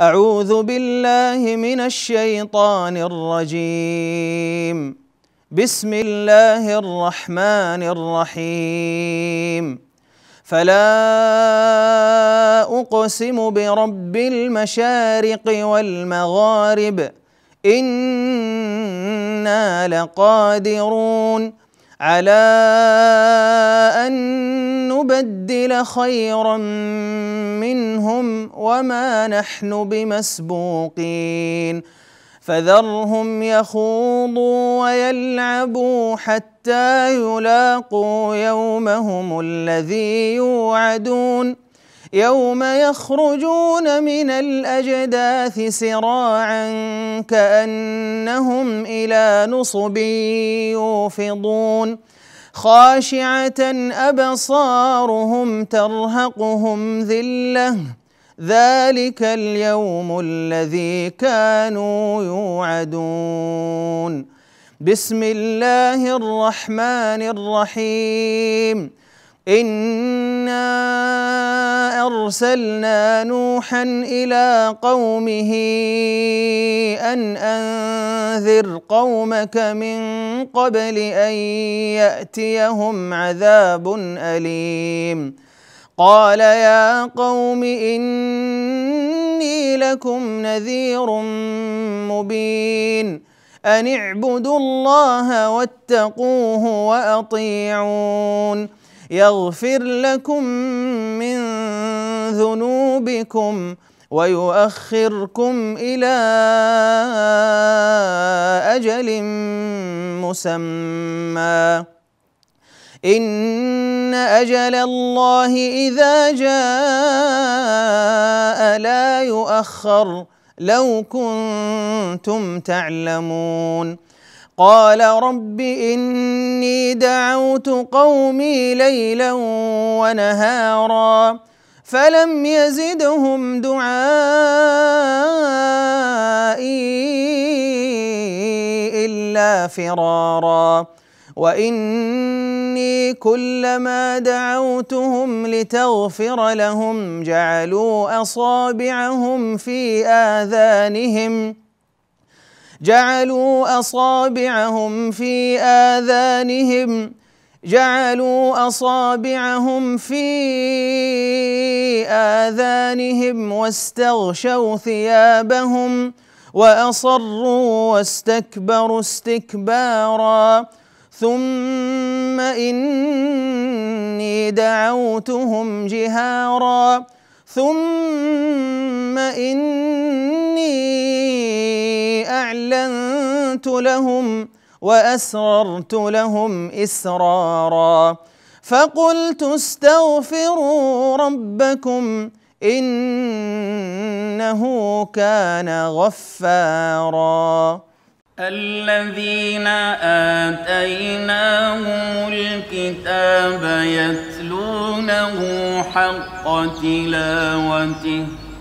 أعوذ بالله من الشيطان الرجيم بسم الله الرحمن الرحيم فلا أقسم برب المشارق والمغارب إنا لقادرون على أن نبدل خيرا منهم وما نحن بمسبوقين فذرهم يخوضوا ويلعبوا حتى يلاقوا يومهم الذي يوعدون يوم يخرجون من الأجداث سراعا كأنهم إلى نصب يوفضون خاشعة أبصارهم ترهقهم ذلة ذلك اليوم الذي كانوا يوعدون بسم الله الرحمن الرحيم إِنَّا أرسلنا نوحا إلى قومه أن أنذر قومك من قبل أن يأتيهم عذاب أليم قال يا قوم إني لكم نذير مبين أن اعبدوا الله واتقوه وأطيعون يغفر لكم من ذنوبكم ويؤخركم الى اجل مسمى ان اجل الله اذا جاء لا يؤخر لو كنتم تعلمون قال رب اني دعوت قومي ليلا ونهارا فلم يزدهم دعائي إلا فرارا وإني كلما دعوتهم لتغفر لهم جعلوا أصابعهم في آذانهم جعلوا أصابعهم في آذانهم جعلوا اصابعهم في اذانهم واستغشوا ثيابهم واصروا واستكبروا استكبارا ثم اني دعوتهم جهارا ثم اني اعلنت لهم وأسررت لهم إسرارا فقلت استغفروا ربكم إنه كان غفارا الذين آتيناهم الكتاب يتلونه حق تلاوته